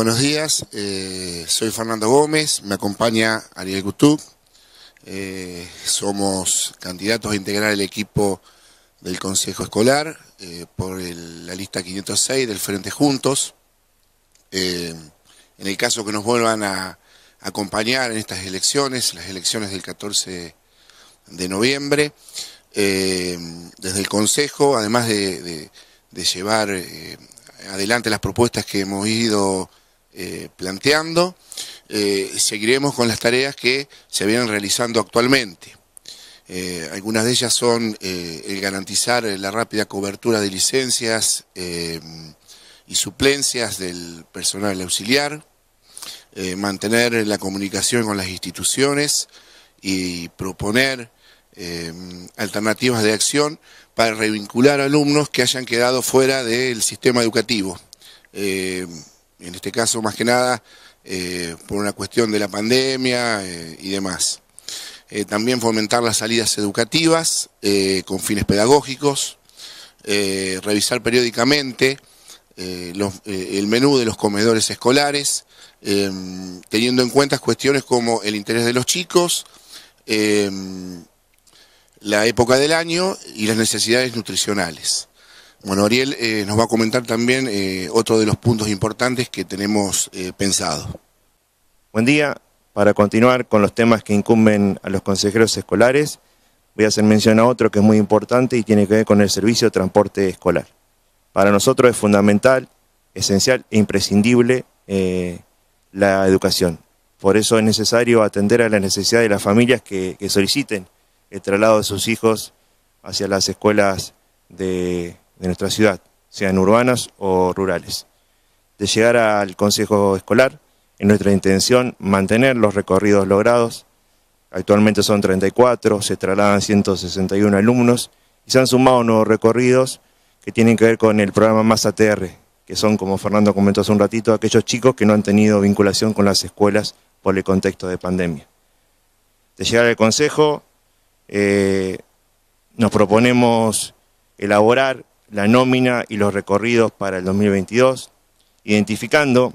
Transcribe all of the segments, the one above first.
Buenos días, eh, soy Fernando Gómez, me acompaña Ariel Gutub. Eh, somos candidatos a integrar el equipo del Consejo Escolar eh, por la lista 506 del Frente Juntos. en el caso que nos vuelvan a, acompañar en estas elecciones, las elecciones del 14 de noviembre, desde el Consejo, además de, de llevar adelante las propuestas que hemos ido eh, planteando, eh, seguiremos con las tareas que se vienen realizando actualmente. Eh, algunas de ellas son el garantizar la rápida cobertura de licencias y suplencias del personal auxiliar, mantener la comunicación con las instituciones y proponer alternativas de acción para revincular alumnos que hayan quedado fuera del sistema educativo en este caso más que nada eh, por una cuestión de la pandemia eh, y demás. Eh, también fomentar las salidas educativas con fines pedagógicos, revisar periódicamente el menú de los comedores escolares, em, teniendo en cuenta cuestiones como el interés de los chicos, em, la época del año y las necesidades nutricionales. Bueno, Ariel eh, nos va a comentar también eh, otro de los puntos importantes que tenemos eh, pensado. Buen día. Para continuar con los temas que incumben a los consejeros escolares, voy a hacer mención a otro que es muy importante y tiene que ver con el servicio de transporte escolar. Para nosotros es fundamental, esencial e imprescindible la educación. Por eso es necesario atender a las necesidades de las familias que soliciten el traslado de sus hijos hacia las escuelas de de nuestra ciudad, sean urbanas o rurales. De llegar al Consejo Escolar, en nuestra intención mantener los recorridos logrados. Actualmente son 34, se trasladan 161 alumnos y se han sumado nuevos recorridos que tienen que ver con el programa Más ATR, que son, como Fernando comentó hace un ratito, aquellos chicos que no han tenido vinculación con las escuelas por el contexto de pandemia. De llegar al Consejo, eh, nos proponemos elaborar la nómina y los recorridos para el 2022, identificando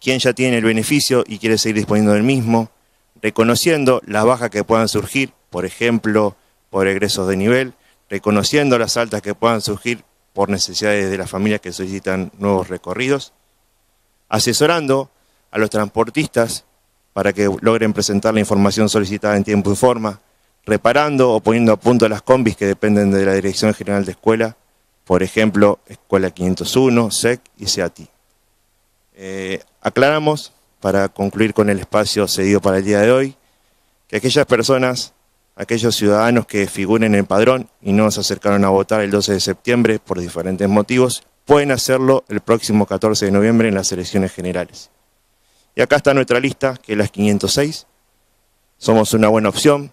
quién ya tiene el beneficio y quiere seguir disponiendo del mismo, reconociendo las bajas que puedan surgir, por ejemplo, por egresos de nivel, reconociendo las altas que puedan surgir por necesidades de las familias que solicitan nuevos recorridos, asesorando a los transportistas para que logren presentar la información solicitada en tiempo y forma, reparando o poniendo a punto las combis que dependen de la Dirección General de Escuela, por ejemplo, Escuela 501, SEC y SEATI. Eh, aclaramos, para concluir con el espacio cedido para el día de hoy, que aquellas personas, aquellos ciudadanos que figuren en el padrón y no se acercaron a votar el 12 de septiembre por diferentes motivos, pueden hacerlo el próximo 14 de noviembre en las elecciones generales. Y acá está nuestra lista, que es la 506. Somos una buena opción,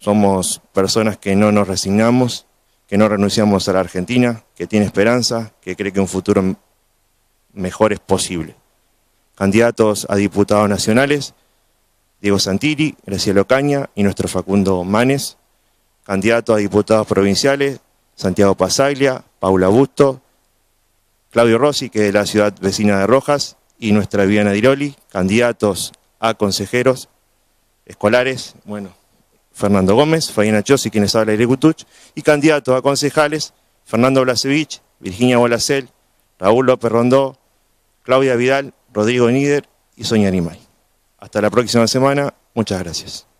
somos personas que no nos resignamos que no renunciamos a la Argentina, que tiene esperanza, que cree que un futuro mejor es posible. Candidatos a diputados nacionales, Diego Santilli, Graciela Ocaña y nuestro Facundo Manes. Candidatos a diputados provinciales, Santiago Pasaglia, Paula Busto, Claudio Rossi, que es de la ciudad vecina de Rojas, y nuestra Viviana Diroli. Candidatos a consejeros escolares, bueno, Fernando Gómez, Fabiana Chosi, quienes habla de Cutuch, y candidatos a concejales Fernando Blasevich, Virginia Bolacel, Raúl López Rondó, Claudia Vidal, Rodrigo Níder y Sonia Animay. Hasta la próxima semana, muchas gracias.